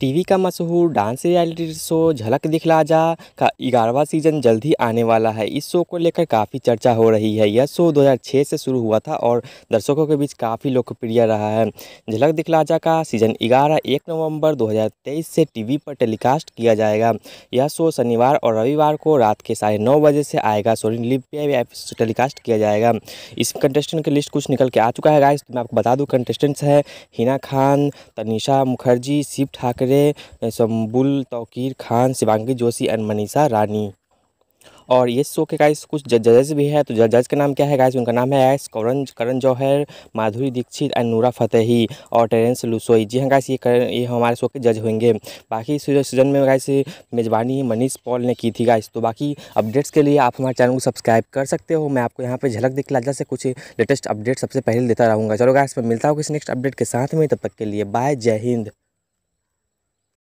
TV का मशहूर dance reality show झलक दिखला जा का ग्यारहवा सीजन जल्द ही आने वाला है इस शो को लेकर काफ़ी चर्चा हो रही है यह शो 2006 से शुरू हुआ था और दर्शकों के बीच काफ़ी लोकप्रिय रहा है झलक दिखला जा का सीजन ग्यारह एक नवंबर 2023 से टीवी पर टेलीकास्ट किया जाएगा यह शो शनिवार और रविवार को रात के साढ़े नौ बजे से आएगा सोरी लिप टेलीकास्ट किया जाएगा इस कंटेस्टेंट की लिस्ट कुछ निकल के आ चुका है मैं आपको बता दूँ कंटेस्टेंट्स हैं हिना खान तनिषा मुखर्जी शिव ठाकरे ठाकरे शम्बुल तौकीर खान शिवांगी जोशी एंड मनीषा रानी और ये शो के गाइस कुछ जजेस भी है तो जज का नाम क्या है गाइस उनका नाम है एस करण करण जौहर माधुरी दीक्षित एंड नूरा फतेही और टेरेंस लुसोई जी हाँ गाइस ये करण ये हमारे शो के जज होंगे बाकी सीजन में गाइस मेज़बानी मनीष पॉल ने की थी गाइस तो बाकी अपडेट्स के लिए आप हमारे चैनल को सब्सक्राइब कर सकते हो मैं आपको यहाँ पर झलक दिखला जैसे कुछ लेटेस्ट अपडेट सबसे पहले देता रहूँगा चलो गाइस मैं मिलता हूँ किसी नेक्स्ट अपडेट के साथ में तब तक के लिए बाय जय हिंद